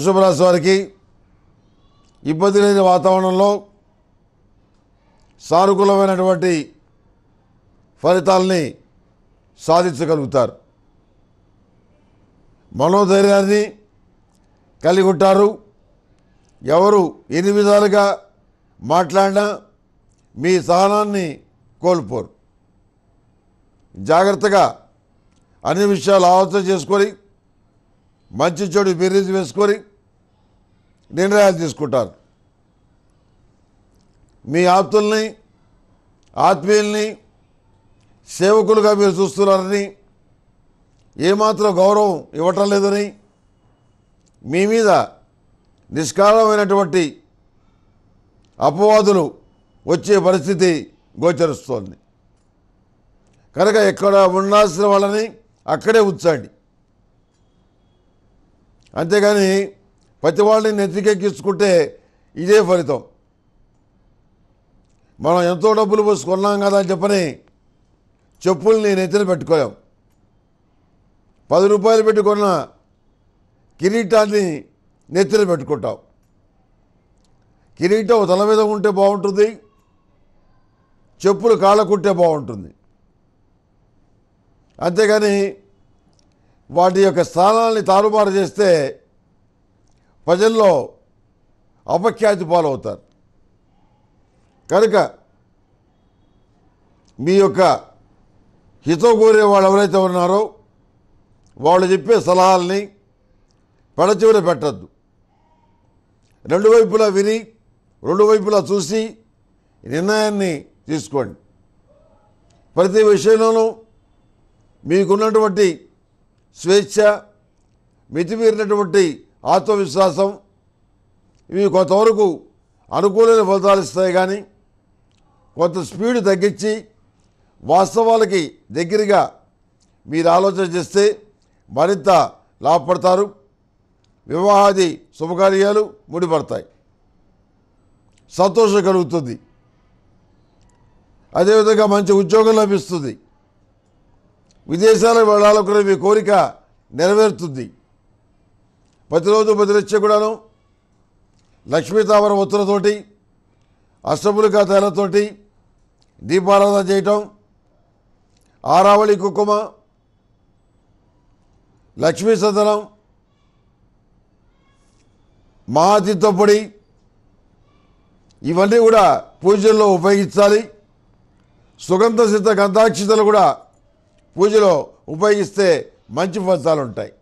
వృషభ రాశి వారికి ఇబ్బంది లేని వాతావరణంలో సానుకూలమైనటువంటి ఫలితాలని సాధించగలుగుతారు మనోధైర్యాన్ని కలిగి ఉంటారు ఎవరు ఎన్ని విధాలుగా మాట్లాడినా మీ సహనాన్ని కోల్పోరు జాగ్రత్తగా అన్ని విషయాలు ఆలోచన చేసుకొని మంచి చెడు బెరీజ్ వేసుకొని నిర్ణయాలు తీసుకుంటారు మీ ఆప్తుల్ని ఆత్మీయుల్ని సేవకులుగా మీరు చూస్తున్నారని ఏమాత్రం గౌరవం ఇవ్వటం లేదని మీ మీద నిష్కారమైనటువంటి అపవాదులు వచ్చే పరిస్థితి గోచరిస్తోంది కనుక ఎక్కడ ఉండాల్సిన వాళ్ళని అక్కడే ఉంచండి అంతేగాని ప్రతి వాళ్ళని నెత్తికెక్కించుకుంటే ఇదే ఫలితం మనం ఎంతో డబ్బులు పోసుకున్నాం కదా అని చెప్పని చెప్పుల్ని నెత్తిన పెట్టుకోలేం పది రూపాయలు పెట్టుకున్న కిరీటాన్ని నెత్తిన పెట్టుకుంటాం కిరీటం తల మీద ఉంటే బాగుంటుంది చెప్పులు కాళ్ళకుంటే బాగుంటుంది అంతేగాని వాటి యొక్క స్థానాల్ని తారుమారు చేస్తే ప్రజల్లో అపఖ్యాతి పాలవుతారు కనుక మీ యొక్క హితం కోరే వాళ్ళు ఎవరైతే ఉన్నారో వాళ్ళు చెప్పే సలహాలని పెడచివర పెట్టద్దు రెండు వైపులా విని రెండు వైపులా చూసి నిర్ణయాన్ని తీసుకోండి ప్రతి విషయంలోనూ మీకున్నటువంటి స్వేచ్ఛ మితిమీరినటువంటి ఆత్మవిశ్వాసం ఇవి కొంతవరకు అనుకూలమైన ఫలితాలు ఇస్తాయి కానీ కొంత స్పీడ్ తగ్గించి వాస్తవాలకి దగ్గరగా మీరు ఆలోచన చేస్తే మరింత లాభపడతారు వివాహాది శుభకార్యాలు ముడిపడతాయి సంతోషం కలుగుతుంది అదేవిధంగా మంచి ఉద్యోగం లభిస్తుంది విదేశాలకు వెళ్ళాలనుకునే మీ కోరిక నెరవేరుతుంది ప్రతిరోజు బదిలిచ్చే కూడాను లక్ష్మీ తామర ఒత్తులతోటి అష్టములికా తేలతోటి దీపారాధన చేయటం ఆరావళి కుక్కుమ లక్ష్మీ సదనం మహాతీర్థపొడి ఇవన్నీ కూడా పూజల్లో ఉపయోగించాలి సుగంధ సిద్ధ గంధాక్షితలు కూడా పూజలో ఉపయోగిస్తే మంచి ఫలితాలు ఉంటాయి